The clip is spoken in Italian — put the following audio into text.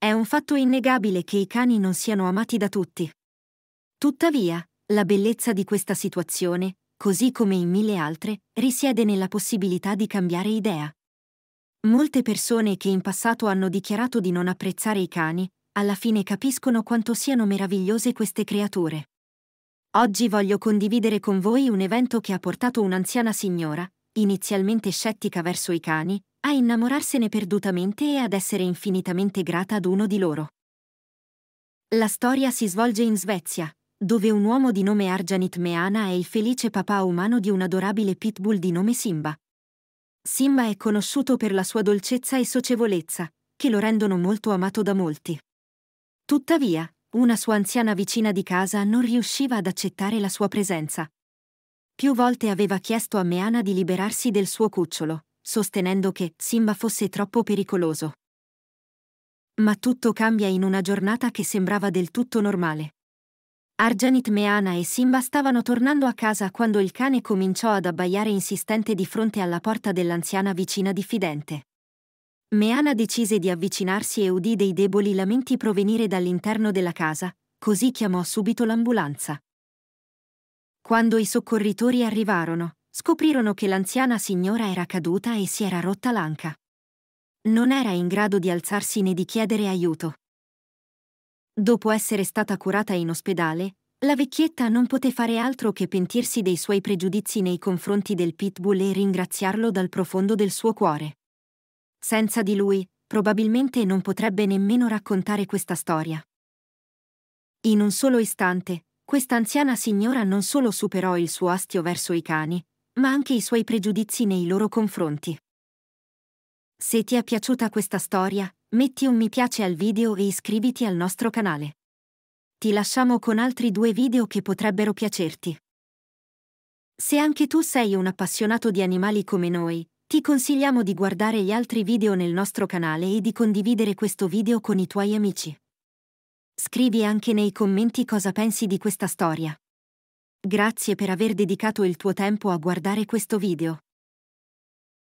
È un fatto innegabile che i cani non siano amati da tutti. Tuttavia, la bellezza di questa situazione, così come in mille altre, risiede nella possibilità di cambiare idea. Molte persone che in passato hanno dichiarato di non apprezzare i cani, alla fine capiscono quanto siano meravigliose queste creature. Oggi voglio condividere con voi un evento che ha portato un'anziana signora, inizialmente scettica verso i cani, a innamorarsene perdutamente e ad essere infinitamente grata ad uno di loro. La storia si svolge in Svezia, dove un uomo di nome Arjanit Meana è il felice papà umano di un adorabile pitbull di nome Simba. Simba è conosciuto per la sua dolcezza e socievolezza, che lo rendono molto amato da molti. Tuttavia, una sua anziana vicina di casa non riusciva ad accettare la sua presenza. Più volte aveva chiesto a Meana di liberarsi del suo cucciolo, sostenendo che Simba fosse troppo pericoloso. Ma tutto cambia in una giornata che sembrava del tutto normale. Arjanit Meana e Simba stavano tornando a casa quando il cane cominciò ad abbaiare insistente di fronte alla porta dell'anziana vicina diffidente. Meana decise di avvicinarsi e udì dei deboli lamenti provenire dall'interno della casa, così chiamò subito l'ambulanza. Quando i soccorritori arrivarono, scoprirono che l'anziana signora era caduta e si era rotta l'anca. Non era in grado di alzarsi né di chiedere aiuto. Dopo essere stata curata in ospedale, la vecchietta non poté fare altro che pentirsi dei suoi pregiudizi nei confronti del pitbull e ringraziarlo dal profondo del suo cuore. Senza di lui, probabilmente non potrebbe nemmeno raccontare questa storia. In un solo istante, questa anziana signora non solo superò il suo astio verso i cani, ma anche i suoi pregiudizi nei loro confronti. Se ti è piaciuta questa storia, metti un mi piace al video e iscriviti al nostro canale. Ti lasciamo con altri due video che potrebbero piacerti. Se anche tu sei un appassionato di animali come noi, ti consigliamo di guardare gli altri video nel nostro canale e di condividere questo video con i tuoi amici. Scrivi anche nei commenti cosa pensi di questa storia. Grazie per aver dedicato il tuo tempo a guardare questo video.